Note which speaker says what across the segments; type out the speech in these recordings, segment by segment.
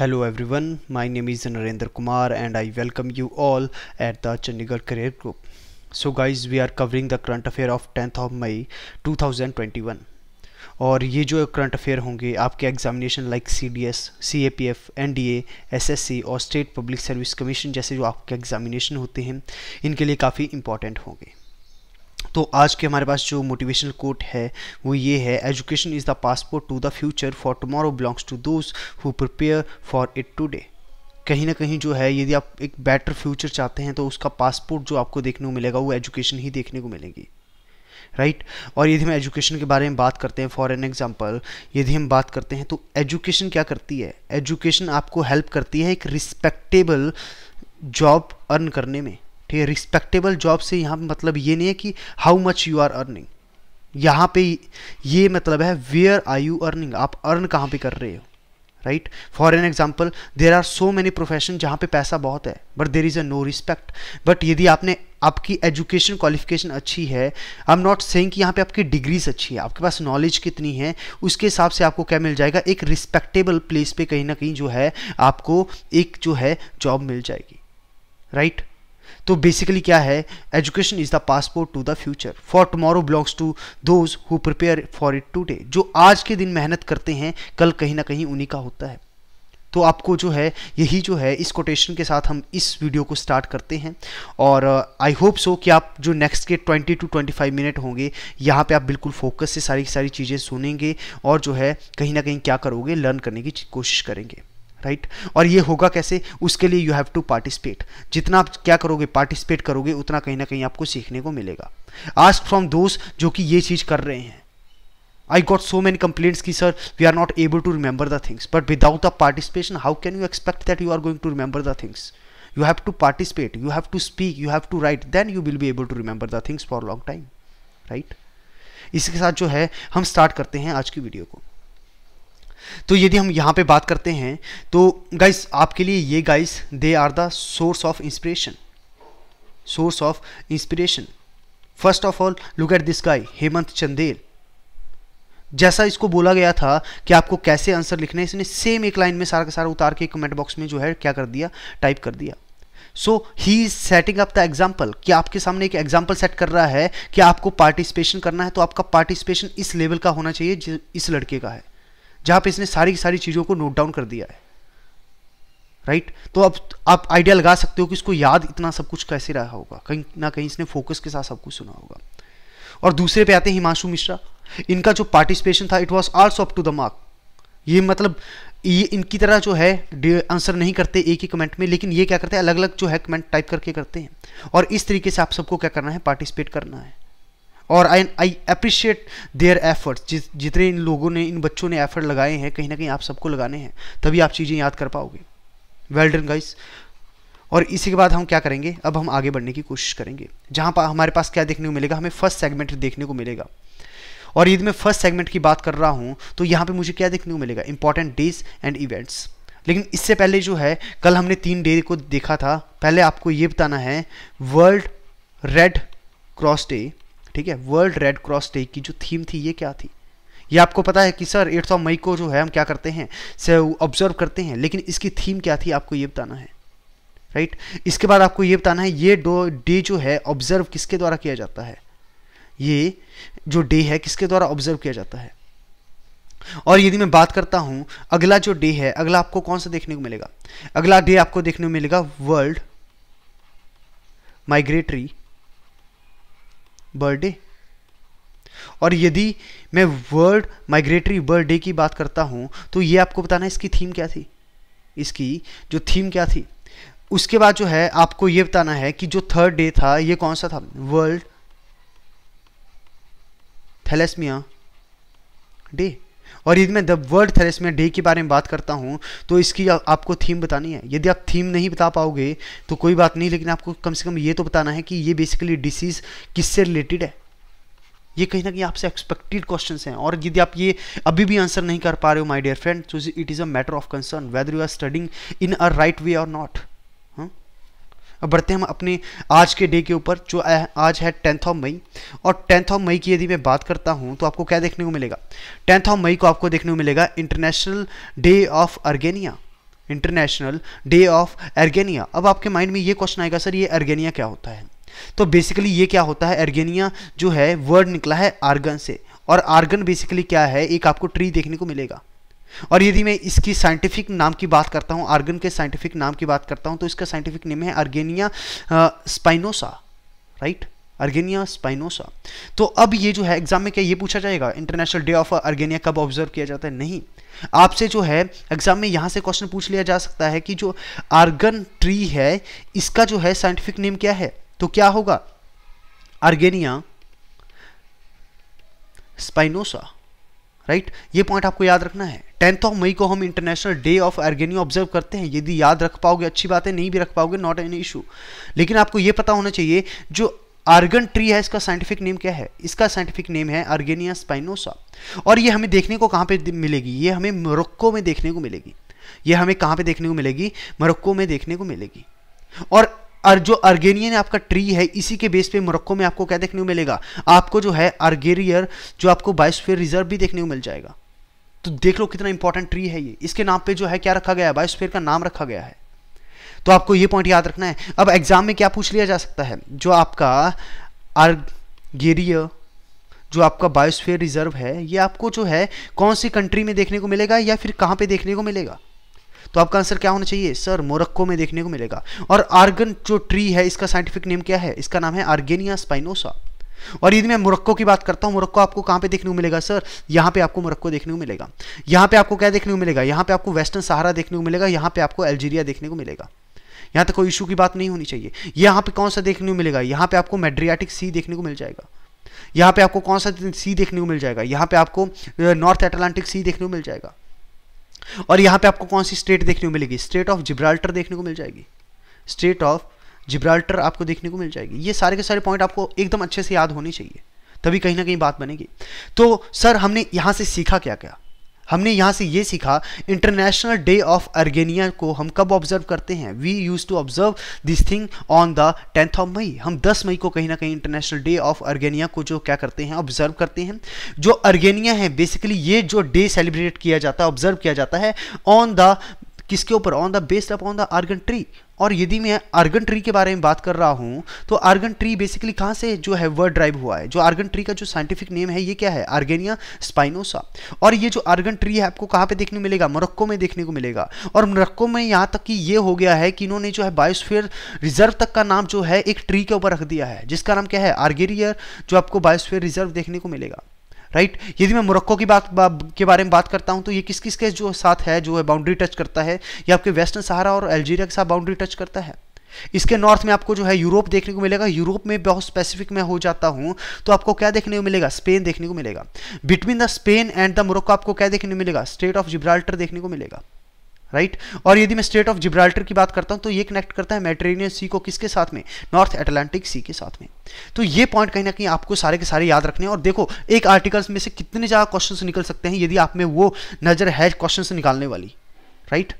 Speaker 1: Hello everyone my name is Narendra Kumar and I welcome you all at the Chandigarh career group so guys we are covering the current affair of tenth of May 2021 और ये जो current affair होंगे आपके examination like CDS CAPF NDA SSC और state public service commission जैसे जो आपके examination होते हैं इनके लिए काफ़ी इंपॉर्टेंट होंगे तो आज के हमारे पास जो मोटिवेशनल कोट है वो ये है education is the passport to the future for tomorrow belongs to those who prepare for it today कहीं ना कहीं जो है यदि आप एक बेटर फ्यूचर चाहते हैं तो उसका पासपोर्ट जो आपको देखने को मिलेगा वो एजुकेशन ही देखने को मिलेगी राइट right? और यदि हम एजुकेशन के बारे में बात करते हैं फॉर एन एग्जाम्पल यदि हम बात करते हैं तो एजुकेशन क्या करती है एजुकेशन आपको हेल्प करती है एक रिस्पेक्टेबल जॉब अर्न करने में ठीक है रिस्पेक्टेबल जॉब से यहाँ मतलब ये नहीं है कि how much you are earning यहाँ पे ये मतलब है वेयर आर यू अर्निंग आप अर्न कहाँ पे कर रहे हो right for an example there are so many profession जहाँ पे पैसा बहुत है but there is a no respect but यदि आपने आपकी एजुकेशन क्वालिफिकेशन अच्छी है आई एम नॉट सेइंग कि यहाँ पे आपकी डिग्रीज अच्छी है आपके पास नॉलेज कितनी है उसके हिसाब से आपको क्या मिल जाएगा एक रिस्पेक्टेबल प्लेस पे कहीं ना कहीं जो है आपको एक जो है जॉब मिल जाएगी राइट right? तो बेसिकली क्या है education is the passport to the future for tomorrow belongs to those who prepare for it today जो आज के दिन मेहनत करते हैं कल कहीं ना कहीं उन्हीं का होता है तो आपको जो है यही जो है इस कोटेशन के साथ हम इस वीडियो को स्टार्ट करते हैं और आई होप सो कि आप जो नेक्स्ट के 20 टू 25 मिनट होंगे यहाँ पे आप बिल्कुल फोकस से सारी सारी चीज़ें सुनेंगे और जो है कहीं ना कहीं क्या करोगे लर्न करने की कोशिश करेंगे राइट right? और ये होगा कैसे उसके लिए यू हैव टू पार्टिसिपेट जितना आप क्या करोगे पार्टिसिपेट करोगे उतना कहीं ना कहीं आपको सीखने को मिलेगा आस्क फ्रॉम दोस्त जो कि ये चीज़ कर रहे हैं I got so many complaints की sir we are not able to remember the things but without the participation how can you expect that you are going to remember the things you have to participate you have to speak you have to write then you will be able to remember the things for long time right इसके साथ जो है हम start करते हैं आज की video को तो यदि हम यहाँ पे बात करते हैं तो गाइस आपके लिए ये guys they are the source of inspiration source of inspiration first of all look at this guy Hemant Chandel जैसा इसको बोला गया था कि आपको कैसे आंसर लिखना है इसने सेम एक लाइन में सारा का सारा उतार के कमेंट बॉक्स में जो है क्या कर दिया टाइप कर दिया so he is setting up the example कि आपके सामने एक एग्जाम्पल सेट कर रहा है कि आपको पार्टिसिपेशन करना है तो आपका पार्टिसिपेशन इस लेवल का होना चाहिए इस लड़के का है जहाँ पे इसने सारी की सारी चीज़ों को नोट डाउन कर दिया है राइट तो अब आप आइडिया लगा सकते हो कि इसको याद इतना सब कुछ कैसे रहा होगा कहीं ना कहीं इसने फोकस के साथ सब कुछ सुना होगा और दूसरे पे आते हैं हिमांशु मिश्रा इनका जो पार्टिसिपेशन था it was also up to the mark ये मतलब ये इनकी तरह जो है आंसर नहीं करते एक ही कमेंट में लेकिन ये क्या करते हैं अलग अलग जो है कमेंट टाइप करके करते हैं और इस तरीके से आप सबको क्या करना है पार्टिसिपेट करना है और I I appreciate their efforts जिस जितने इन लोगों ने इन बच्चों ने एफर्ट लगाए हैं कहीं ना कहीं आप सबको लगाने हैं तभी आप चीज़ें याद कर पाओगे वेल डन गाइस और इसी के बाद हम क्या करेंगे अब हम आगे बढ़ने की कोशिश करेंगे जहाँ पर हमारे पास क्या देखने को मिलेगा हमें फर्स्ट सेगमेंट देखने को मिलेगा और यदि मैं फर्स्ट सेगमेंट की बात कर रहा हूँ तो यहाँ पे मुझे क्या देखने को मिलेगा इंपॉर्टेंट डेज एंड इवेंट्स लेकिन इससे पहले जो है कल हमने तीन डे को देखा था पहले आपको ये बताना है वर्ल्ड रेड क्रॉस डे ठीक है वर्ल्ड रेड क्रॉस डे की जो थीम थी ये क्या थी ये आपको पता है कि सर एट्थ ऑफ मई को जो है हम क्या करते हैं से ऑब्जर्व करते हैं लेकिन इसकी थीम क्या थी आपको ये बताना है राइट इसके बाद आपको ये बताना है ये डो डे जो है ऑब्जर्व किसके द्वारा किया जाता है ये जो डे है किसके द्वारा ऑब्जर्व किया जाता है और यदि मैं बात करता हूं अगला जो डे है अगला आपको कौन सा देखने को मिलेगा अगला डे आपको देखने को मिलेगा वर्ल्ड माइग्रेटरी बर्थडे और यदि मैं वर्ल्ड माइग्रेटरी बर्थ डे की बात करता हूँ तो ये आपको बताना है इसकी थीम क्या थी इसकी जो थीम क्या थी उसके बाद जो है आपको ये बताना है कि जो थर्ड डे था ये कौन सा था वर्ल्ड थैलेसमिया डे और यदि मैं द वर्ड थ्रेस में डे के बारे में बात करता हूँ तो इसकी आ, आपको थीम बतानी है यदि आप थीम नहीं बता पाओगे तो कोई बात नहीं लेकिन आपको कम से कम ये तो बताना है कि ये बेसिकली डिसीज़ किससे रिलेटेड है ये कहीं ना कहीं आपसे एक्सपेक्टेड क्वेश्चन हैं और यदि आप ये अभी भी आंसर नहीं कर पा रहे हो माई डियर फ्रेंड तो it is a matter of concern whether you are studying in a right way और नॉट अब बढ़ते हैं हम अपने आज के डे के ऊपर जो आज है टेंथ ऑफ मई और टेंथ ऑफ मई की यदि मैं बात करता हूँ तो आपको क्या देखने को मिलेगा टेंथ ऑफ मई को आपको देखने को मिलेगा international day of argania international day of argania अब आपके माइंड में ये क्वेश्चन आएगा सर ये अर्गेनिया क्या होता है तो बेसिकली ये क्या होता है अर्गेनिया जो है वर्ड निकला है आर्गन से और आर्गन बेसिकली क्या है एक आपको ट्री देखने को मिलेगा और यदि मैं इसकी साइंटिफिक नाम की बात करता हूँ आर्गन के साइंटिफिक नाम की बात करता हूँ तो इसका साइंटिफिक नेम है अर्गेनिया स्पाइनोसा राइट अर्गेनिया स्पाइनोसा तो अब ये जो है एग्जाम में क्या ये पूछा जाएगा इंटरनेशनल डे ऑफ अर्गेनिया कब ऑब्जर्व किया जाता है नहीं आपसे जो है एग्जाम में यहाँ से क्वेश्चन पूछ लिया जा सकता है कि जो आर्गन ट्री है इसका जो है साइंटिफिक नेम क्या है तो क्या होगा अर्गेनिया स्पाइनोसा राइट ये पॉइंट आपको याद रखना है टेंथ ऑफ मई को हम international day of argania observe करते हैं यदि याद रख पाओगे अच्छी बात है नहीं भी रख पाओगे नॉट एन इशू लेकिन आपको ये पता होना चाहिए जो आर्गन ट्री है इसका साइंटिफिक नेम क्या है इसका साइंटिफिक नेम है आर्गेनिया स्पाइनोसा और ये हमें देखने को कहाँ पे मिलेगी ये हमें मोरक्को में देखने को मिलेगी ये हमें कहाँ पे देखने को मिलेगी मोरक्को में देखने को मिलेगी और और जो अर्गेनियन आपका ट्री है इसी के बेस पे मोरक्को में आपको क्या देखने को मिलेगा आपको जो है अर्गेरियर जो आपको बायोस्फीयर रिजर्व भी देखने को मिल जाएगा तो देख लो कितना इंपॉर्टेंट ट्री है ये इसके नाम पे जो है क्या रखा गया है बायोस्फीयर का नाम रखा गया है तो आपको ये पॉइंट याद रखना है अब एग्जाम में क्या पूछ लिया जा सकता है जो आपका आर्गेरिया जो आपका बायोस्फीयर रिजर्व है ये आपको जो है कौन सी कंट्री में देखने को मिलेगा या फिर कहाँ पे देखने को मिलेगा तो आपका आंसर क्या होना चाहिए सर मोरक्को में देखने को मिलेगा और आर्गन जो ट्री है इसका साइंटिफिक नेम क्या है इसका नाम है आर्गेनिया स्पाइनोसा और यदि मैं मुरक्को की बात करता हूँ मुरक्को आपको कहाँ पे देखने को मिलेगा सर यहाँ पे आपको मुरक्को देखने को मिलेगा यहाँ पे आपको क्या देखने को मिलेगा यहाँ पे आपको वेस्टर्न सहारा देखने को मिलेगा यहाँ पे आपको अल्जीरिया देखने को मिलेगा यहाँ तक कोई इशू की बात नहीं होनी चाहिए यहाँ पे कौन सा देखने को मिलेगा यहाँ पे आपको मेड्रियाटिक सी देखने को मिल जाएगा यहाँ पर आपको कौन सा सी देखने को मिल जाएगा यहाँ पे आपको नॉर्थ एटलांटिक सी देखने को मिल जाएगा और यहां पे आपको कौन सी स्टेट देखने को मिलेगी स्टेट ऑफ जिब्राल्टर देखने को मिल जाएगी स्टेट ऑफ जिब्राल्टर आपको देखने को मिल जाएगी ये सारे के सारे पॉइंट आपको एकदम अच्छे से याद होने चाहिए तभी कहीं ना कहीं बात बनेगी तो सर हमने यहां से सीखा क्या क्या हमने यहाँ से ये सीखा इंटरनेशनल डे ऑफ अर्गेनिया को हम कब ऑब्जर्व करते हैं we used to observe this thing on the tenth of May हम 10 मई को कहीं ना कहीं इंटरनेशनल डे ऑफ अर्गेनिया को जो क्या करते हैं ऑब्जर्व करते हैं जो अर्गेनिया है बेसिकली ये जो डे सेलिब्रेट किया जाता है ऑब्जर्व किया जाता है ऑन द किसके ऊपर on the based upon the argan tree और यदि मैं आर्गन ट्री के बारे में बात कर रहा हूँ तो आर्गन ट्री बेसिकली कहाँ से जो है वर्ड ड्राइव हुआ है जो आर्गन ट्री का जो साइंटिफिक नेम है ये क्या है आर्गेनिया स्पाइनोसा और ये जो आर्गन ट्री है आपको कहाँ पे देखने को मिलेगा मोरक्को में देखने को मिलेगा और मोरक्को में यहाँ तक कि ये हो गया है कि इन्होंने जो है बायोस्फेयर रिजर्व तक का नाम जो है एक ट्री के ऊपर रख दिया है जिसका नाम क्या है आर्गेरियर जो आपको बायोस्फेयर रिजर्व देखने को मिलेगा राइट यदि मैं मोरक्को की बात बा, के बारे में बात करता हूँ तो ये किस किस के जो साथ है जो है बाउंड्री टच करता है ये आपके वेस्टर्न सहारा और अल्जीरिया के साथ बाउंड्री टच करता है इसके नॉर्थ में आपको जो है यूरोप देखने को मिलेगा यूरोप में बहुत स्पेसिफिक मैं हो जाता हूं तो आपको क्या देखने को मिलेगा स्पेन देखने को मिलेगा between the Spain and the Morocco आपको क्या देखने को मिलेगा स्टेट ऑफ जिब्राल्टर देखने को मिलेगा राइट right? और यदि मैं स्टेट ऑफ जिब्राल्टर की बात करता हूं तो ये कनेक्ट करता है मेडिटेरेनियन सी को किसके साथ में नॉर्थ अटलांटिक सी के साथ में तो ये पॉइंट कहीं ना कहीं आपको सारे के सारे याद रखने हैं और देखो एक आर्टिकल्स में से कितने ज़्यादा क्वेश्चन निकल सकते हैं यदि आप में वो नज़र है क्वेश्चन निकालने वाली राइट right?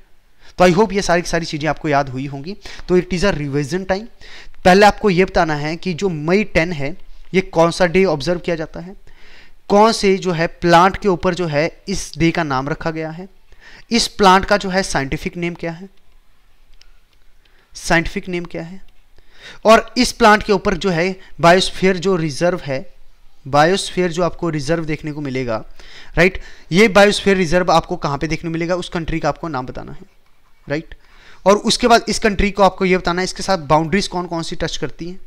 Speaker 1: तो आई होप ये सारी सारी चीज़ें आपको याद हुई होंगी तो it is a revision time पहले आपको ये बताना है कि जो मई टेन है ये कौन सा डे ऑब्जर्व किया जाता है कौन से जो है प्लांट के ऊपर जो है इस डे का नाम रखा गया है इस प्लांट का जो है साइंटिफिक नेम क्या है साइंटिफिक नेम क्या है और इस प्लांट के ऊपर जो है बायोस्फीयर जो रिजर्व है बायोस्फीयर जो आपको रिजर्व देखने को मिलेगा राइट ये बायोस्फीयर रिजर्व आपको कहां पे देखने को मिलेगा उस कंट्री का आपको नाम बताना है राइट और उसके बाद इस कंट्री को आपको ये बताना है इसके साथ बाउंड्रीज कौन कौन सी टच करती हैं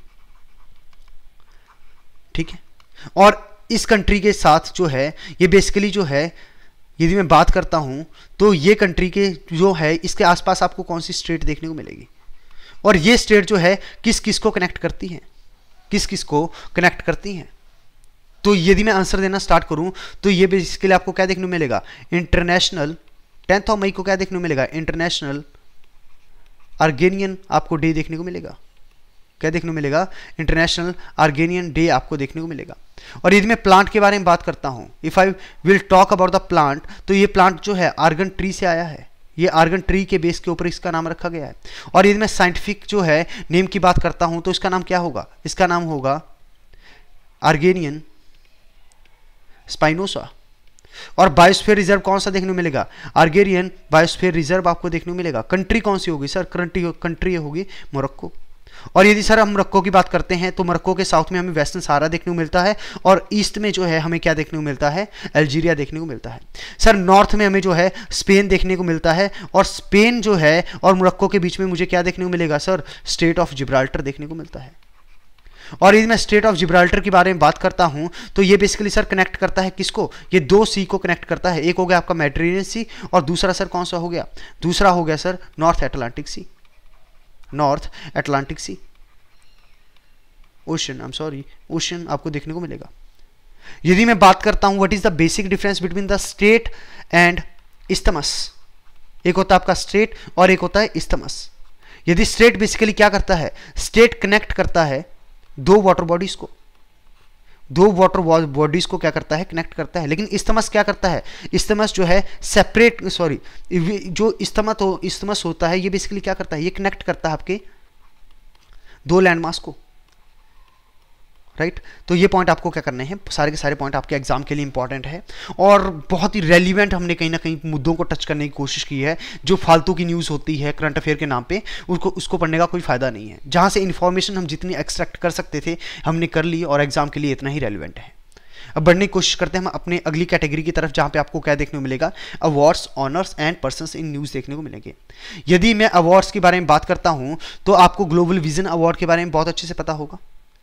Speaker 1: ठीक है और इस कंट्री के साथ जो है ये बेसिकली जो है यदि मैं बात करता हूँ तो ये कंट्री के जो है इसके आसपास आपको कौन सी स्टेट देखने को मिलेगी और ये स्टेट जो है किस किस को कनेक्ट करती हैं किस किस को कनेक्ट करती हैं तो यदि मैं आंसर देना स्टार्ट करूं तो ये इसके लिए आपको क्या देखने को मिलेगा इंटरनेशनल टेंथ ऑफ मई को क्या देखने को मिलेगा इंटरनेशनल आर्गेनियन आपको डे देखने को मिलेगा क्या देखने को मिलेगा इंटरनेशनल आर्गेनियन डे आपको देखने को मिलेगा और यदि मैं प्लांट के बारे में बात करता हूँ if I will talk about the plant तो ये प्लांट जो है आर्गन ट्री से आया है ये आर्गन ट्री के बेस के ऊपर इसका नाम रखा गया है और यदि मैं साइंटिफिक जो है नेम की बात करता हूँ तो इसका नाम क्या होगा इसका नाम होगा आर्गेनियन स्पाइनोसा और बायोस्फीयर रिजर्व कौन सा देखने को मिलेगा आर्गेरियन बायोस्फीयर रिजर्व आपको देखने को मिलेगा कंट्री कौन सी होगी सर कंट्री कंट्री होगी मोरक्को और यदि सर हम मरक्को की बात करते हैं तो मरक्को के साउथ में हमें वेस्टर्न सारा देखने को मिलता है और ईस्ट में जो है हमें क्या देखने को मिलता है अल्जीरिया देखने को मिलता है सर नॉर्थ में हमें जो है स्पेन देखने को मिलता है और स्पेन जो है और मरक्को के बीच में मुझे क्या देखने को मिलेगा सर स्टेट ऑफ जिब्राल्टर देखने को मिलता है और यदि मैं स्टेट ऑफ जिब्राल्टर के बारे में बात करता हूं तो ये बेसिकली सर कनेक्ट करता है किसको ये दो सी को कनेक्ट करता है एक हो गया आपका मेडिटेरेनियन सी और दूसरा सर कौन सा हो गया दूसरा हो गया sir north Atlantic sea north Atlantic sea ocean I am sorry ocean आपको देखने को मिलेगा यदि मैं बात करता हूं what is the basic difference between the state and isthmus एक होता है आपका स्टेट और एक होता है इस्तमस यदि स्टेट बेसिकली क्या करता है स्टेट कनेक्ट करता है दो वाटर बॉडीज को दो वाटर बॉडीज को क्या करता है कनेक्ट करता है लेकिन इस्तमस क्या करता है इस्तमस जो है सेपरेट सॉरी जो इस्तमत हो इस्तमस होता है ये बेसिकली क्या करता है ये कनेक्ट करता है आपके दो लैंडमार्क्स को राइट right? तो ये पॉइंट आपको क्या करने हैं सारे के सारे पॉइंट आपके एग्जाम के लिए इंपॉर्टेंट है और बहुत ही रेलिवेंट हमने कहीं ना कहीं मुद्दों को टच करने की कोशिश की है जो फालतू की न्यूज़ होती है करंट अफेयर के नाम पे उसको उसको पढ़ने का कोई फायदा नहीं है जहाँ से इन्फॉर्मेशन हम जितनी एक्सट्रैक्ट कर सकते थे हमने कर ली और एग्जाम के लिए इतना ही रेलिवेंट है अब बढ़ने की कोशिश करते हैं हम अपने अगली कैटेगरी की तरफ जहाँ पे आपको क्या देखने को मिलेगा awards honours and person in news देखने को मिलेंगे यदि मैं अवार्ड्स के बारे में बात करता हूँ तो आपको ग्लोबल विजन अवार्ड के बारे में बहुत अच्छे से पता होगा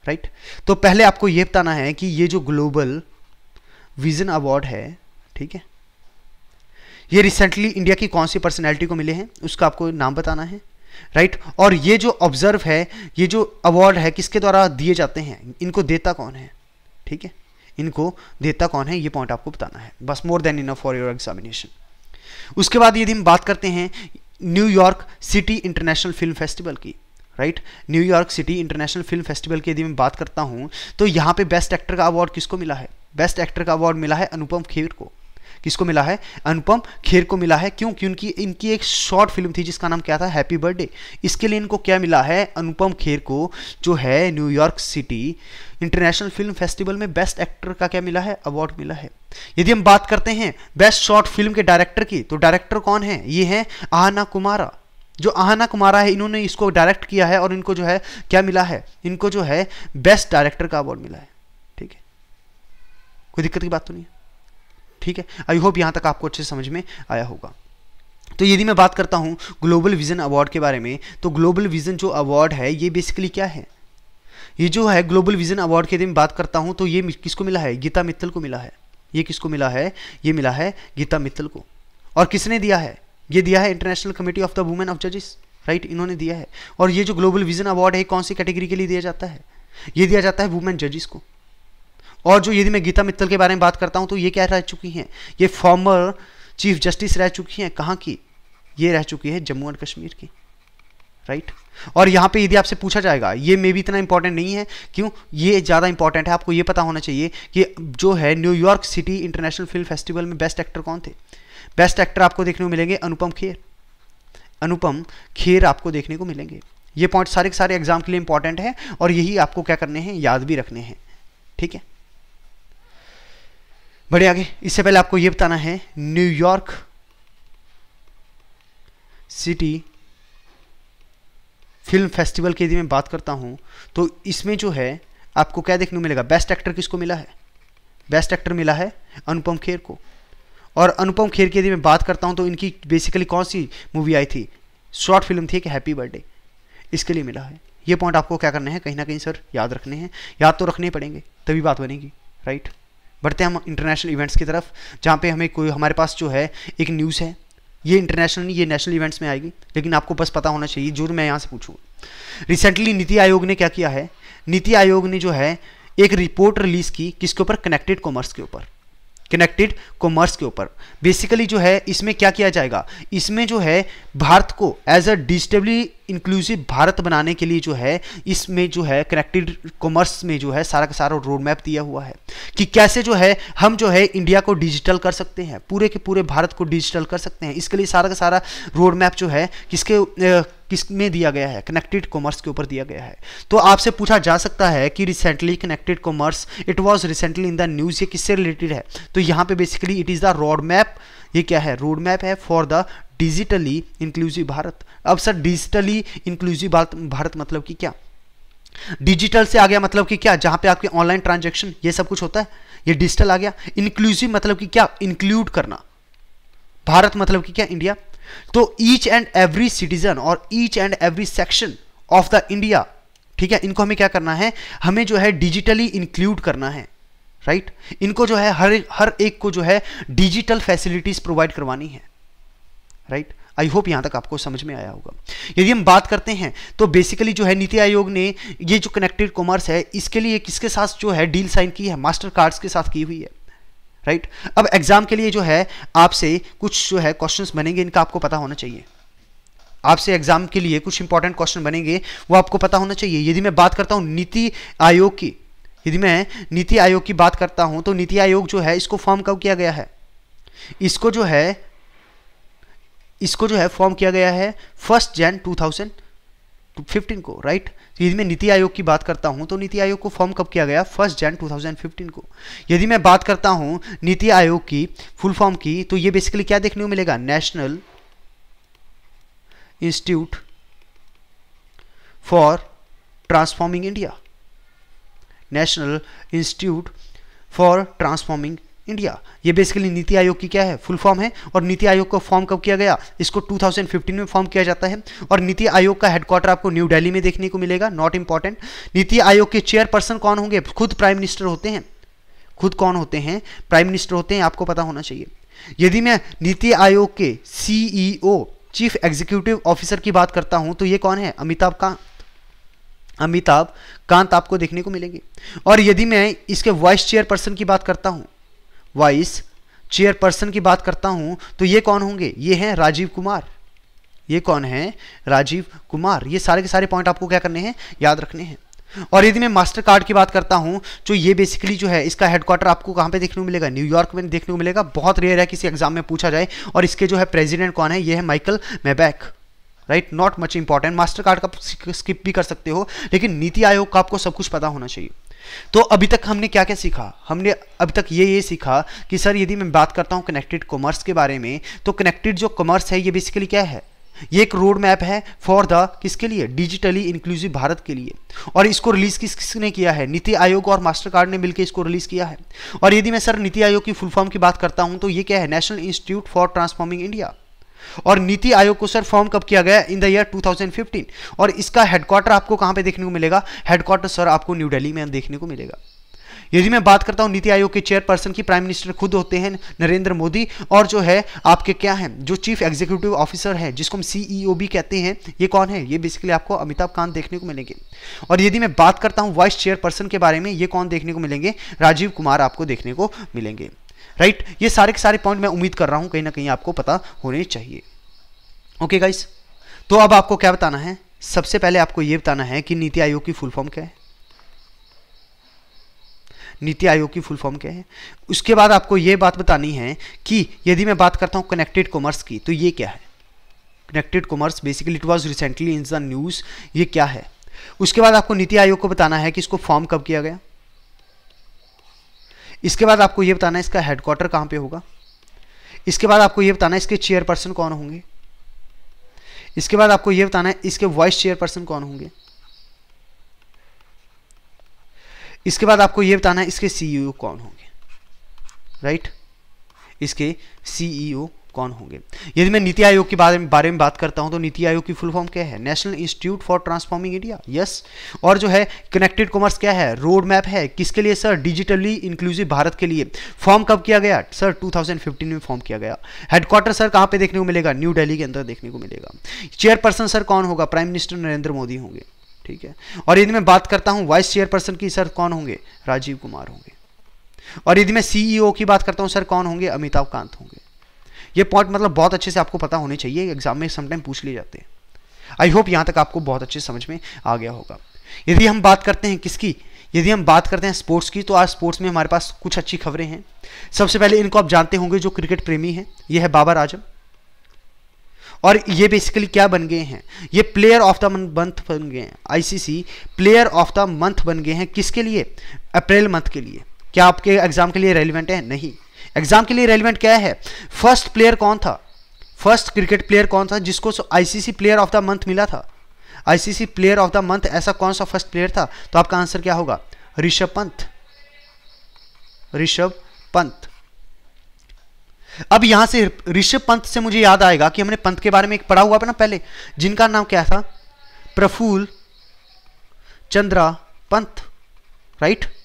Speaker 1: राइट तो पहले आपको ये बताना है कि ये जो ग्लोबल विजन अवार्ड है ठीक है ये रिसेंटली इंडिया की कौन सी पर्सनैलिटी को मिले हैं उसका आपको नाम बताना है राइट और ये जो ऑब्जर्व है ये जो अवार्ड है किसके द्वारा दिए जाते हैं इनको देता कौन है ठीक है इनको देता कौन है ये पॉइंट आपको बताना है बस more than enough for your examination उसके बाद यदि हम बात करते हैं New York city international film festival की right New York city international film festival की यदि मैं बात करता हूँ तो यहाँ पे बेस्ट एक्टर का अवार्ड किसको मिला है बेस्ट एक्टर का अवार्ड मिला है अनुपम खेर को किसको मिला है अनुपम खेर को मिला है क्यों क्योंकि इनकी एक शॉर्ट फिल्म थी जिसका नाम क्या था हैप्पी बर्थडे इसके लिए इनको क्या मिला है अनुपम खेर को जो है New York city international film festival में बेस्ट एक्टर का क्या मिला है अवार्ड मिला है यदि हम बात करते हैं बेस्ट शॉर्ट फिल्म के डायरेक्टर की तो डायरेक्टर कौन है ये है आना कुमारा जो आहना कुमारा है इन्होंने इसको डायरेक्ट किया है और इनको जो है क्या मिला है इनको जो है बेस्ट डायरेक्टर का अवार्ड मिला है ठीक है कोई दिक्कत की बात तो नहीं है ठीक है आई होप यहाँ तक आपको अच्छे समझ में आया होगा तो यदि मैं बात करता हूँ ग्लोबल विजन अवार्ड के बारे में तो ग्लोबल विजन जो अवार्ड है ये बेसिकली क्या है ये जो है ग्लोबल विजन अवार्ड की यदि मैं बात करता हूँ तो ये किसको मिला है गीता मित्तल को मिला है ये किसको मिला है ये मिला है गीता मित्तल को और किसने दिया है ये दिया है international committee of the women of जजेस राइट इन्होंने दिया है और ये जो ग्लोबल विजन अवार्ड है कौन सी कैटेगरी के लिए दिया जाता है ये दिया जाता है वुमेन जजेस को और जो यदि मैं गीता मित्तल के बारे में बात करता हूँ तो ये क्या रह चुकी हैं ये फॉर्मर चीफ जस्टिस रह चुकी हैं कहाँ की ये रह चुकी है जम्मू एंड कश्मीर की राइट और यहाँ पे यदि आपसे पूछा जाएगा ये मे भी इतना इंपॉर्टेंट नहीं है क्यों ये ज़्यादा इंपॉर्टेंट है आपको ये पता होना चाहिए कि जो है New York city international film festival में बेस्ट एक्टर कौन थे बेस्ट एक्टर आपको देखने को मिलेंगे अनुपम खेर अनुपम खेर आपको देखने को मिलेंगे ये पॉइंट सारे के सारे एग्जाम के लिए इंपॉर्टेंट है और यही आपको क्या करने हैं याद भी रखने हैं ठीक है बड़े आगे इससे पहले आपको ये बताना है न्यूयॉर्क सिटी फिल्म फेस्टिवल की यदि मैं बात करता हूं तो इसमें जो है आपको क्या देखने को मिलेगा बेस्ट एक्टर किसको मिला है बेस्ट एक्टर मिला है अनुपम खेर को और अनुपम खेर की यदि मैं बात करता हूँ तो इनकी बेसिकली कौन सी मूवी आई थी शॉर्ट फिल्म थी एक हैप्पी बर्थडे इसके लिए मिला है ये पॉइंट आपको क्या करना है कहीं ना कहीं सर याद रखने हैं याद तो रखने पड़ेंगे तभी बात बनेगी राइट बढ़ते हैं हम इंटरनेशनल इवेंट्स की तरफ जहाँ पे हमें कोई हमारे पास जो है एक न्यूज़ है ये इंटरनेशनल ये नेशनल इवेंट्स में आएगी लेकिन आपको बस पता होना चाहिए जो मैं यहाँ से पूछूँ रिसेंटली नीति आयोग ने क्या किया है नीति आयोग ने जो है एक रिपोर्ट रिलीज़ की किसके ऊपर कनेक्टेड कॉमर्स के ऊपर कनेक्टेड कॉमर्स के ऊपर बेसिकली जो है इसमें क्या किया जाएगा इसमें जो है भारत को as a digitally inclusive Bharat बनाने के लिए जो है इसमें जो है कनेक्टेड कॉमर्स में जो है सारा का सारा रोड मैप दिया हुआ है कि कैसे जो है हम जो है इंडिया को डिजिटल कर सकते हैं पूरे के पूरे भारत को डिजिटल कर सकते हैं इसके लिए सारा का सारा रोड मैप जो है किसके किस में दिया गया है कनेक्टेड कॉमर्स के ऊपर दिया गया है तो आपसे पूछा जा सकता है कि recently connected commerce it was recently in the news ये किससे रिलेटेड है तो यहाँ पे basically it is the road map ये क्या है रोड मैप है for the digitally inclusive Bharat अब sir digitally inclusive Bharat Bharat मतलब कि क्या डिजिटल से आ गया मतलब कि क्या जहां पे आपके ऑनलाइन ट्रांजैक्शन ये सब कुछ होता है ये डिजिटल आ गया इंक्लूसिव मतलब कि क्या इंक्लूड करना भारत मतलब कि क्या इंडिया तो ईच एंड एवरी सिटीजन और each and every section of the India ठीक है इनको हमें क्या करना है हमें जो है डिजिटली इंक्लूड करना है राइट right? इनको जो है हर हर एक को जो है डिजिटल फैसिलिटीज प्रोवाइड करवानी है राइट आई होप यहां तक आपको समझ में आया होगा यदि हम बात करते हैं तो बेसिकली जो है नीति आयोग ने ये जो कनेक्टेड कॉमर्स है इसके लिए किसके साथ जो है डील साइन की है मास्टर कार्ड्स के साथ की हुई है राइट अब एग्जाम के लिए जो है आपसे कुछ जो है क्वेश्चन बनेंगे इनका आपको पता होना चाहिए आपसे एग्जाम के लिए कुछ इंपॉर्टेंट क्वेश्चन बनेंगे वो आपको पता होना चाहिए यदि मैं बात करता हूँ नीति आयोग की यदि मैं नीति आयोग की बात करता हूँ तो नीति आयोग जो है इसको फॉर्म कब किया गया है इसको जो है इसको जो है फॉर्म किया गया है फर्स्ट जैन टू थाउजेंड 2015 को राइट तो यदि मैं नीति आयोग की बात करता हूं तो नीति आयोग को फॉर्म कब किया गया फर्स्ट जैन 2015 को यदि मैं बात करता हूं नीति आयोग की फुल फॉर्म की तो ये बेसिकली क्या देखने को मिलेगा national institute for transforming India national institute for transforming India ये बेसिकली नीति आयोग की क्या है फुल फॉर्म है और नीति आयोग को फॉर्म कब किया गया इसको 2015 में फॉर्म किया जाता है और नीति आयोग का हेडक्वार्टर आपको न्यू दिल्ली में देखने को मिलेगा नॉट इंपॉर्टेंट नीति आयोग के चेयरपर्सन कौन होंगे खुद प्राइम मिनिस्टर होते हैं खुद कौन होते हैं प्राइम मिनिस्टर होते हैं आपको पता होना चाहिए यदि मैं नीति आयोग के सीईओ चीफ एग्जीक्यूटिव ऑफिसर की बात करता हूं तो ये कौन है अमिताभ कांत अमिताभ कांत आपको देखने को मिलेंगे और यदि मैं इसके वाइस चेयरपर्सन की बात करता हूं वाइस चेयरपर्सन की बात करता हूं तो ये कौन होंगे ये हैं राजीव कुमार ये कौन है राजीव कुमार ये सारे के सारे पॉइंट आपको क्या करने हैं याद रखने हैं और यदि मैं मास्टर कार्ड की बात करता हूं तो ये बेसिकली जो है इसका हेडक्वार्टर आपको कहां पे देखने को मिलेगा न्यूयॉर्क में देखने को मिलेगा बहुत रेयर है किसी एग्जाम में पूछा जाए और इसके जो है प्रेसिडेंट कौन है ये है Michael Miebach right not much important Mastercard का स्किप भी कर सकते हो लेकिन नीति आयोग का आपको सब कुछ पता होना चाहिए तो अभी तक हमने क्या क्या सीखा हमने अभी तक ये ये सीखा कि सर यदि मैं बात करता हूँ कनेक्टेड कॉमर्स के बारे में तो कनेक्टेड जो कॉमर्स है ये बेसिकली क्या है ये एक रोड मैप है फॉर द किसके लिए डिजिटली इंक्लूसिव भारत के लिए और इसको रिलीज किस किसने किया है नीति आयोग और मास्टर कार्ड ने मिलकर इसको रिलीज किया है और यदि मैं सर नीति आयोग की फुल फॉर्म की बात करता हूं तो ये क्या है national institute for transforming India और नीति आयोग को सर फॉर्म कब किया गया इन द ईयर 2015 और इसका हेडक्वार्टर आपको कहां पे देखने को मिलेगा हेडक्वार्टर सर आपको न्यू दिल्ली में देखने को मिलेगा यदि मैं बात करता हूं नीति आयोग के चेयरपर्सन की प्राइम मिनिस्टर खुद होते हैं नरेंद्र मोदी और जो है आपके क्या हैं जो चीफ एग्जीक्यूटिव ऑफिसर है जिसको हम सीईओ e भी कहते हैं ये कौन है ये बेसिकली आपको अमिताभ कांत देखने को मिलेंगे और यदि मैं बात करता हूं वाइस चेयरपर्सन के बारे में ये कौन देखने को मिलेंगे राजीव कुमार आपको देखने को मिलेंगे राइट ये सारे के सारे पॉइंट मैं उम्मीद कर रहा हूं कहीं ना कहीं आपको पता होने चाहिए ओके गाइस तो अब आपको क्या बताना है सबसे पहले आपको यह बताना है कि नीति आयोग की फुल फॉर्म क्या है नीति आयोग की फुल फॉर्म क्या है उसके बाद आपको यह बात बतानी है कि यदि मैं बात करता हूं कनेक्टेड कॉमर्स की तो ये क्या है connected commerce basically it was recently in the news ये क्या है उसके बाद आपको नीति आयोग को बताना है कि इसको फॉर्म कब किया गया इसके बाद आपको ये बताना है इसका हेडक्वार्टर कहाँ पे होगा इसके बाद आपको ये बताना है इसके चेयरपर्सन कौन होंगे इसके बाद आपको ये बताना है इसके वाइस चेयरपर्सन कौन होंगे इसके बाद आपको ये बताना है इसके सीईओ e कौन होंगे राइट इसके सीईओ कौन होंगे यदि मैं नीति आयोग के बारे में बारे में बात करता हूं तो नीति आयोग की फुल फॉर्म क्या है national institute for transforming India yes और जो है कनेक्टेड कॉमर्स क्या है रोड मैप है किसके लिए सर डिजिटली इंक्लूसिव भारत के लिए फॉर्म कब किया गया सर 2015 में फॉर्म किया गया हेडक्वार्टर सर कहाँ पे देखने को मिलेगा न्यू डेली के अंदर देखने को मिलेगा चेयरपर्सन सर कौन होगा प्राइम मिनिस्टर नरेंद्र मोदी होंगे ठीक है और यदि मैं बात करता हूँ वाइस चेयरपर्सन की सर कौन होंगे राजीव कुमार होंगे और यदि मैं सीईओ e की बात करता हूँ सर कौन होंगे अमिताभ कांत होंगे ये पॉइंट मतलब बहुत अच्छे से आपको पता होने चाहिए एग्जाम में समटाइम पूछ लिए जाते हैं आई होप यहाँ तक आपको बहुत अच्छे समझ में आ गया होगा यदि हम बात करते हैं किसकी यदि हम बात करते हैं स्पोर्ट्स की तो आज स्पोर्ट्स में हमारे पास कुछ अच्छी खबरें हैं सबसे पहले इनको आप जानते होंगे जो क्रिकेट प्रेमी हैं ये है बाबर आजम और ये बेसिकली क्या बन गए हैं ये प्लेयर ऑफ द मंथ बन गए हैं ICC player of the month बन गए हैं किसके लिए अप्रैल मंथ के लिए क्या आपके एग्जाम के लिए रेलिवेंट है नहीं एग्जाम के लिए रेलिवेंट क्या है फर्स्ट प्लेयर कौन था फर्स्ट क्रिकेट प्लेयर कौन था जिसको ICC player of the month मिला था ICC player of the month ऐसा कौन सा फर्स्ट प्लेयर था तो आपका आंसर क्या होगा ऋषभ पंत ऋषभ पंत अब यहां से ऋषभ पंत से मुझे याद आएगा कि हमने पंत के बारे में एक पढ़ा हुआ ना पहले जिनका नाम क्या था प्रफुल चंद्रा पंत राइट right?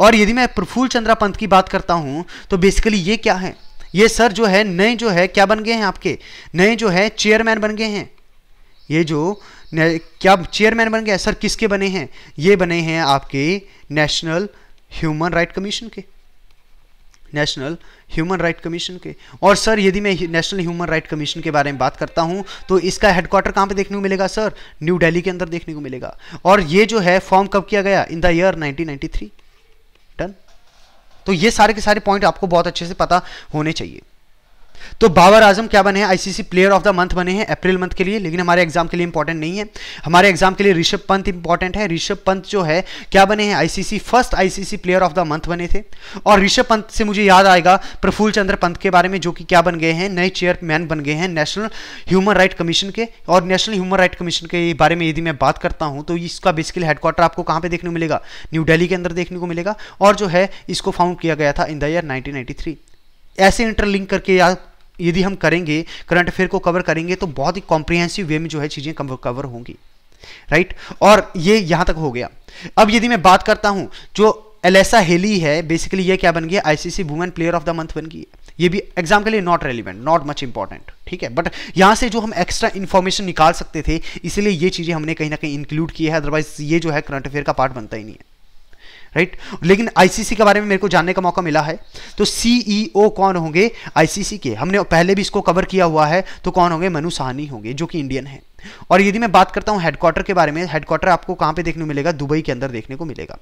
Speaker 1: और यदि मैं प्रफुल चंद्रा पंत की बात करता हूँ तो बेसिकली ये क्या है ये सर जो है नए जो है क्या बन गए हैं आपके नए जो है चेयरमैन बन गए हैं ये जो क्या चेयरमैन बन गए सर किसके बने हैं ये बने हैं आपके नेशनल ह्यूमन राइट कमीशन के नेशनल ह्यूमन राइट कमीशन के और सर यदि मैं नेशनल ह्यूमन राइट कमीशन के बारे में बात करता हूँ तो इसका हेडक्वार्टर कहाँ पे देखने को मिलेगा सर न्यू दिल्ली के अंदर देखने को मिलेगा और ये जो है फॉर्म कब किया गया इन द ईयर 1993 डन तो ये सारे के सारे पॉइंट आपको बहुत अच्छे से पता होने चाहिए तो बाबर आजम क्या बने हैं ICC player of the month बने हैं अप्रैल मंथ के लिए लेकिन हमारे एग्जाम के लिए इंपॉर्टेंट नहीं है हमारे एग्जाम के लिए ऋषभ पंत इंपॉर्टेंट है ऋषभ पंत जो है क्या बने हैं ICC first ICC player of the month बने थे और ऋषभ पंत से मुझे याद आएगा प्रफुल चंद्र पंत के बारे में जो कि क्या बन गए हैं नए चेयरमैन बन गए हैं नेशनल ह्यूमन राइट कमीशन के और नेशनल ह्यूमन राइट कमीशन के बारे में यदि मैं बात करता हूं तो इसका बेसिकली हेडक्वार्टर आपको कहां पर देखने को मिलेगा न्यू डेली के अंदर देखने को मिलेगा और जो है इसको फाउंड किया गया था इन द ईयर नाइनटीन ऐसे इंटरलिंक करके या यदि हम करेंगे करंट अफेयर को कवर करेंगे तो बहुत ही कॉम्प्रिहेंसिव वे में जो है चीज़ें कवर होंगी राइट और ये यहां तक हो गया अब यदि मैं बात करता हूं जो एलेसा हेली है बेसिकली ये क्या बन गया ICC women player of the month बन गई है ये भी एग्जाम के लिए not relevant not much important ठीक है बट यहां से जो हम एक्स्ट्रा इंफॉर्मेशन निकाल सकते थे इसलिए ये चीज़ें हमने कहीं ना कहीं इंक्लूड की है अदरवाइज ये जो है करंट अफेयर का पार्ट बनता ही नहीं है राइट लेकिन आईसीसी के बारे में मेरे को जानने का मौका मिला है तो सीईओ e कौन होंगे आईसीसी के हमने पहले भी इसको कवर किया हुआ है तो कौन होंगे मनु साहनी होंगे जो कि इंडियन है और यदि मैं बात करता हूं हेडक्वार्टर के बारे में हेडक्वार्टर आपको कहां पे देखने को मिलेगा दुबई के अंदर देखने को मिलेगा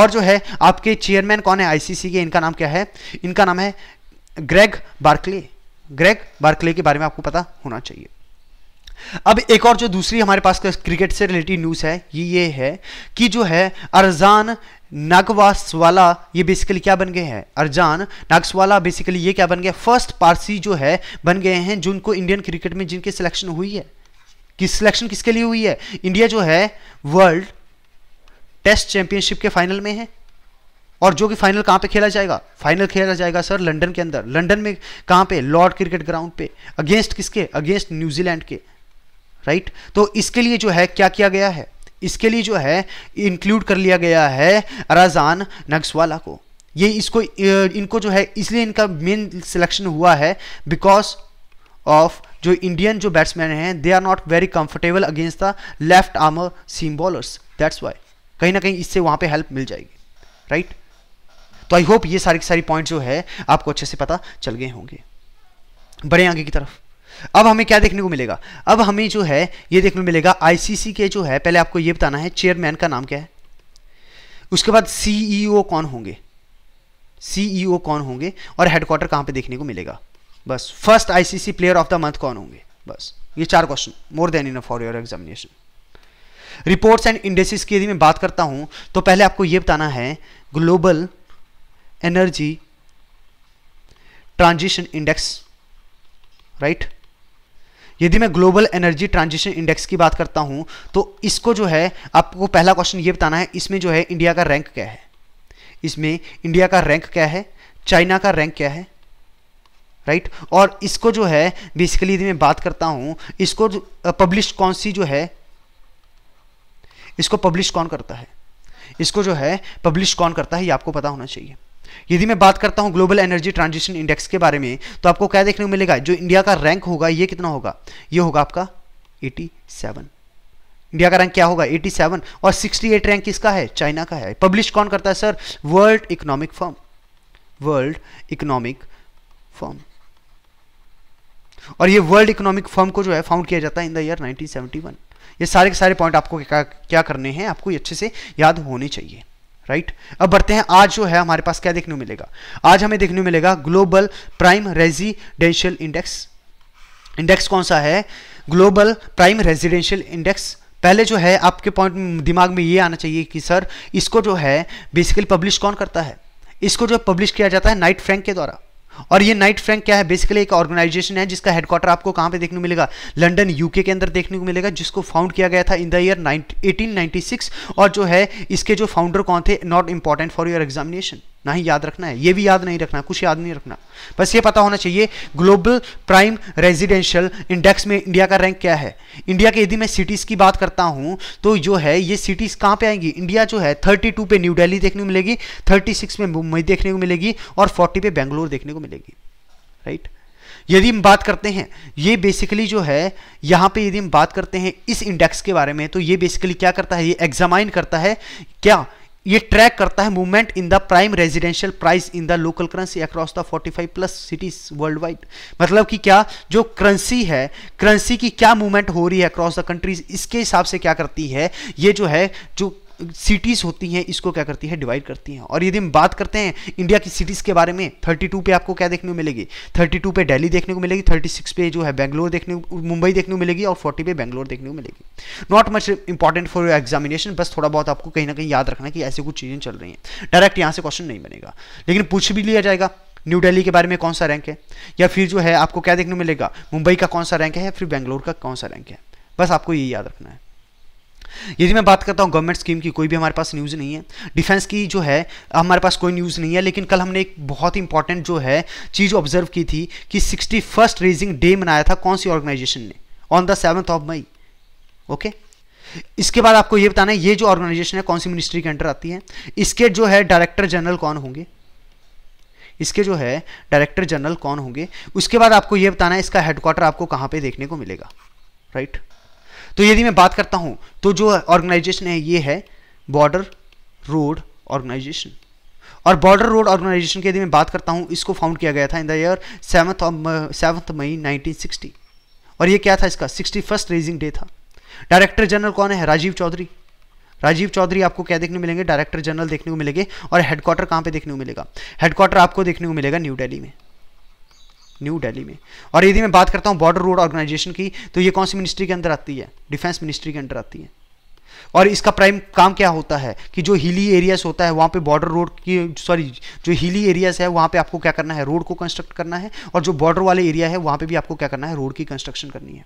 Speaker 1: और जो है आपके चेयरमैन कौन है आईसीसी के इनका नाम क्या है इनका नाम है ग्रेग बार्कले ग्रेग बार्कले के बारे में आपको पता होना चाहिए अब एक और जो दूसरी हमारे पास क्रिकेट से रिलेटेड न्यूज़ है ये ये है कि जो है अरजान नागवासवाला ये बेसिकली क्या बन गए हैं अरजान नागसवाला बेसिकली ये क्या बन गए फर्स्ट पारसी जो है बन गए हैं जिनको इंडियन क्रिकेट में जिनके सिलेक्शन हुई है किस सिलेक्शन किसके लिए हुई है इंडिया जो है वर्ल्ड टेस्ट चैंपियनशिप के फाइनल में है और जो कि फाइनल कहां पे खेला जाएगा फाइनल खेला जाएगा सर लंदन के अंदर लंदन में कहां पे लॉर्ड क्रिकेट ग्राउंड पे अगेंस्ट किसके अगेंस्ट न्यूजीलैंड के राइट तो इसके लिए जो है क्या किया गया है इसके लिए जो है इंक्लूड कर लिया गया है अराजान नक्सवाला को ये इसको इनको जो है इसलिए इनका मेन सिलेक्शन हुआ है बिकॉज ऑफ जो इंडियन जो बैट्समैन हैं they are not very comfortable against the left arm seam bowlers that's why कहीं ना कहीं इससे वहां पे हेल्प मिल जाएगी राइट right? तो आई होप ये सारी सारी पॉइंट जो है आपको अच्छे से पता चल गए होंगे बड़े आगे की तरफ अब हमें क्या देखने को मिलेगा अब हमें जो है ये देखने को मिलेगा आईसीसी के जो है पहले आपको ये बताना है चेयरमैन का नाम क्या है उसके बाद सीईओ e कौन होंगे सीईओ e कौन होंगे और हेडक्वार्टर कहां पे देखने को मिलेगा बस first ICC player of the month कौन होंगे बस ये चार question more than in for your examination reports and indices की यदि मैं बात करता हूं तो पहले आपको यह बताना है global energy transition index right यदि मैं ग्लोबल एनर्जी ट्रांजिशन इंडेक्स की बात करता हूं तो इसको जो है आपको पहला क्वेश्चन ये बताना है इसमें जो है इंडिया का रैंक क्या है इसमें इंडिया का रैंक क्या है चाइना का रैंक क्या है राइट right? और इसको जो है बेसिकली यदि मैं बात करता हूं इसको पब्लिश कौन सी जो है इसको पब्लिश कौन करता है इसको जो है पब्लिश कौन करता है ये आपको पता होना चाहिए यदि मैं बात करता हूं ग्लोबल एनर्जी ट्रांजिशन इंडेक्स के बारे में तो आपको क्या देखने को मिलेगा जो इंडिया का रैंक होगा ये कितना होगा ये होगा आपका 87 इंडिया का रैंक क्या होगा 87 और 68 रैंक किसका है चाइना का है पब्लिश कौन करता है sir world economic forum world economic forum और ये वर्ल्ड इकोनॉमिक फॉर्म को जो है फाउंड किया जाता है इन द ईयर 1971 ये सारे के सारे पॉइंट आपको क्या करने हैं आपको अच्छे से याद होने चाहिए राइट right? अब बढ़ते हैं आज जो है हमारे पास क्या देखने को मिलेगा आज हमें देखने को मिलेगा global prime residential index index कौन सा है ग्लोबल प्राइम रेजिडेंशियल इंडेक्स पहले जो है आपके पॉइंट दिमाग में ये आना चाहिए कि सर इसको जो है बेसिकली पब्लिश कौन करता है इसको जो पब्लिश किया जाता है नाइट फ्रैंक के द्वारा और ये नाइट फ्रैंक क्या है बेसिकली एक ऑर्गेनाइजेशन है जिसका हेडक्वार्टर आपको कहां पे देखने को मिलेगा लंदन यूके के अंदर देखने को मिलेगा जिसको फाउंड किया गया था इन द ईयर 1896 और जो है इसके जो फाउंडर कौन थे not important for your examination ना ही याद रखना है ये भी याद नहीं रखना कुछ याद नहीं रखना बस ये पता होना चाहिए ग्लोबल प्राइम रेजिडेंशियल इंडेक्स में इंडिया का रैंक क्या है इंडिया के यदि मैं सिटीज़ की बात करता हूं तो जो है ये सिटीज़ कहां पे आएंगी इंडिया जो है 32 पे न्यू दिल्ली देखने को मिलेगी 36 में मुंबई देखने को मिलेगी और 40 पे बेंगलोर देखने को मिलेगी राइट यदि हम बात करते हैं ये बेसिकली जो है यहां पे यदि हम बात करते हैं इस इंडेक्स के बारे में तो ये बेसिकली क्या करता है ये एग्जामाइन करता है क्या ये ट्रैक करता है movement in the prime residential price in the local currency across the 45 plus cities worldwide मतलब कि क्या जो करेंसी है करेंसी की क्या मूवमेंट हो रही है अक्रॉस द कंट्रीज इसके हिसाब से क्या करती है ये जो है जो सिटीज़ होती हैं इसको क्या करती है डिवाइड करती हैं और यदि हम बात करते हैं इंडिया की सिटीज़ के बारे में 32 पे आपको क्या देखने को मिलेगी 32 पे दिल्ली देखने को मिलेगी 36 पे जो है बैंगलोर देखने मुंबई देखने को मिलेगी और 40 पे बैंगलोर देखने को मिलेगी not much important for your examination बस थोड़ा बहुत आपको कहीं ना कहीं याद रखना कि ऐसी कुछ चीज़ें चल रही हैं डायरेक्ट यहाँ से क्वेश्चन नहीं बनेगा लेकिन पूछ भी लिया जाएगा न्यू दिल्ली के बारे में कौन सा रैंक है या फिर जो है आपको क्या देखने को मिलेगा मुंबई का कौन सा रैंक है फिर बेंगलोर का कौन सा रैंक है बस आपको ये याद रखना है यदि मैं बात करता हूँ गवर्नमेंट स्कीम की कोई भी हमारे पास न्यूज़ नहीं है डिफेंस की जो है हमारे पास कोई न्यूज़ नहीं है लेकिन कल हमने एक बहुत इंपॉर्टेंट जो है चीज़ ऑब्जर्व की थी कि सिक्सटी फर्स्ट रेजिंग डे मनाया था कौन सी ऑर्गेनाइजेशन ने on the seventh of May okay इसके बाद आपको ये बताना है ये जो ऑर्गेनाइजेशन है कौन सी मिनिस्ट्री के अंडर आती है इसके जो है डायरेक्टर जनरल कौन होंगे इसके जो है डायरेक्टर जनरल कौन होंगे उसके बाद आपको ये बताना है इसका हेडक्वार्टर आपको कहाँ पे देखने को मिलेगा राइट right? तो यदि मैं बात करता हूँ तो जो ऑर्गेनाइजेशन है ये है बॉर्डर रोड ऑर्गेनाइजेशन और बॉर्डर रोड ऑर्गेनाइजेशन की यदि मैं बात करता हूँ इसको फाउंड किया गया था in the year seventh seventh May 1960 और ये क्या था इसका सिक्सटी फर्स्ट रेजिंग डे था डायरेक्टर जनरल कौन है राजीव चौधरी राजीव चौधरी आपको क्या देखने मिलेंगे डायरेक्टर जनरल देखने को मिलेंगे और हेडक्वार्टर कहाँ पे देखने को मिलेगा हेडक्वार्टर आपको देखने को मिलेगा न्यू दिल्ली में न्यू दिल्ली में और यदि मैं बात करता हूँ बॉर्डर रोड ऑर्गेनाइजेशन की तो ये कौन सी मिनिस्ट्री के अंदर आती है डिफेंस मिनिस्ट्री के अंदर आती है और इसका प्राइम काम क्या होता है कि जो हिली एरियाज होता है वहां पे बॉर्डर रोड की सॉरी जो हिली एरियाज है वहां पे आपको क्या करना है रोड को कंस्ट्रक्ट करना है और जो बॉर्डर वाले एरिया है वहां पे भी आपको क्या करना है रोड की कंस्ट्रक्शन करनी है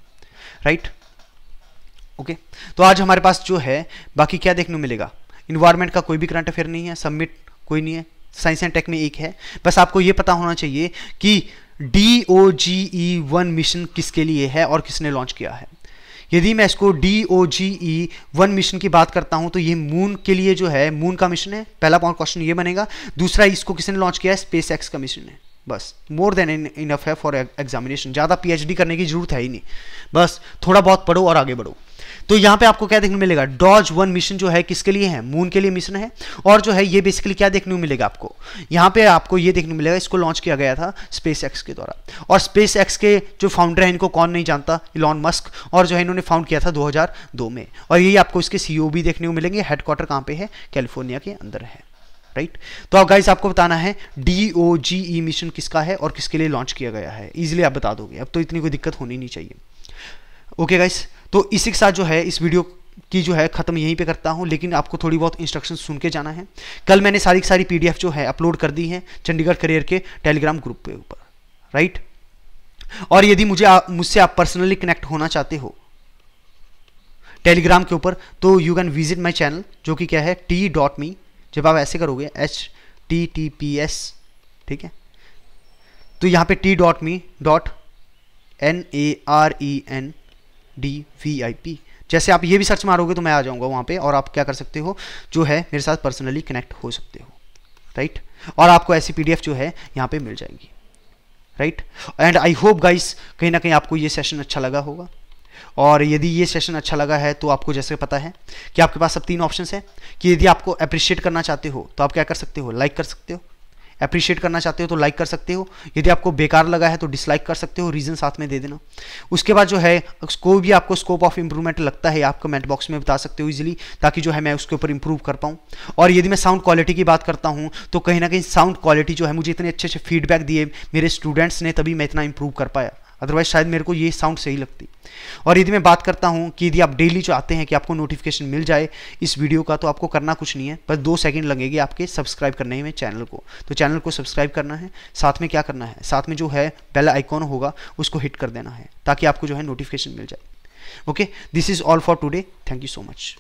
Speaker 1: राइट ओके तो आज हमारे पास जो है बाकी क्या देखने मिलेगा इन्वायरमेंट का कोई भी करंट अफेयर नहीं है सबमिट कोई नहीं है साइंस एंड टेक में एक है बस आपको यह पता होना चाहिए कि D O G E one mission किसके लिए है और किसने लॉन्च किया है यदि मैं इसको D O G E one mission की बात करता हूं तो ये मून के लिए जो है मून का मिशन है पहला पॉइंट क्वेश्चन ये बनेगा दूसरा इसको किसने लॉन्च किया है स्पेस एक्स का मिशन है बस मोर देन इनफ है फॉर एग्जामिनेशन ज़्यादा पीएचडी करने की जरूरत है ही नहीं बस थोड़ा बहुत पढ़ो और आगे बढ़ो तो यहां पे आपको क्या देखने मिलेगा डॉज वन मिशन जो है किसके लिए है मून के लिए मिशन है और जो है ये बेसिकली क्या देखने को मिलेगा आपको यहां पे आपको ये देखने को मिलेगा इसको लॉन्च किया गया था स्पेस एक्स के द्वारा और स्पेस एक्स के जो फाउंडर है इनको कौन नहीं जानता इलॉन मस्क और जो है इन्होंने फाउंड किया था दो में और यही आपको इसके सीओ भी देखने को मिलेंगे हेडक्वार्टर कहां पे है कैलिफोर्निया के अंदर है राइट तो अब गाइस आपको बताना है डी ओ जी ई मिशन किसका है और किसके लिए लॉन्च किया गया है इजिली आप बता दोगे अब तो इतनी कोई दिक्कत होनी नहीं चाहिए ओके okay, गाइस तो इसी के साथ जो है इस वीडियो की जो है ख़त्म यहीं पे करता हूँ लेकिन आपको थोड़ी बहुत इंस्ट्रक्शन सुन के जाना है कल मैंने सारी की सारी पीडीएफ जो है अपलोड कर दी है चंडीगढ़ करियर के टेलीग्राम ग्रुप के ऊपर राइट और यदि मुझे मुझसे आप पर्सनली कनेक्ट होना चाहते हो टेलीग्राम के ऊपर तो you can visit my channel जो कि क्या है टी डॉट मी जब आप ऐसे करोगे H T T P S ठीक है तो यहाँ पे T dot me dot N A R E N D V I P जैसे आप ये भी सर्च मारोगे तो मैं आ जाऊँगा वहाँ पर और आप क्या कर सकते हो जो है मेरे साथ पर्सनली कनेक्ट हो सकते हो राइट और आपको ऐसी पी जो है यहाँ पर मिल जाएंगी right and I hope guys कहीं ना कहीं आपको ये सेशन अच्छा लगा होगा और यदि ये सेशन अच्छा लगा है तो आपको जैसे पता है कि आपके पास अब तीन ऑप्शन है कि यदि आपको अप्रिशिएट करना चाहते हो तो आप क्या कर सकते हो लाइक like कर सकते हो अप्रिशिएट करना चाहते हो तो लाइक कर सकते हो यदि आपको बेकार लगा है तो डिसलाइक कर सकते हो रीज़न साथ में दे देना उसके बाद जो है कोई भी आपको स्कोप ऑफ इंप्रूवमेंट लगता है आप कमेंट बॉक्स में बता सकते हो इज़िली ताकि जो है मैं उसके ऊपर इंप्रूव कर पाऊँ और यदि मैं साउंड क्वालिटी की बात करता हूँ तो कहीं ना कहीं साउंड क्वालिटी जो है मुझे इतने अच्छे अच्छे फीडबैक दिए मेरे स्टूडेंट्स ने तभी मैं इतना इंप्रूव कर पाया अदरवाइज शायद मेरे को ये साउंड सही लगती और यदि मैं बात करता हूँ कि यदि आप डेली चाहते हैं कि आपको नोटिफिकेशन मिल जाए इस वीडियो का तो आपको करना कुछ नहीं है बस दो सेकंड लगेगी आपके सब्सक्राइब करने में चैनल को तो चैनल को सब्सक्राइब करना है साथ में क्या करना है साथ में जो है पहला आइकॉन होगा उसको हिट कर देना है ताकि आपको जो है नोटिफिकेशन मिल जाए okay this is all for today thank you so much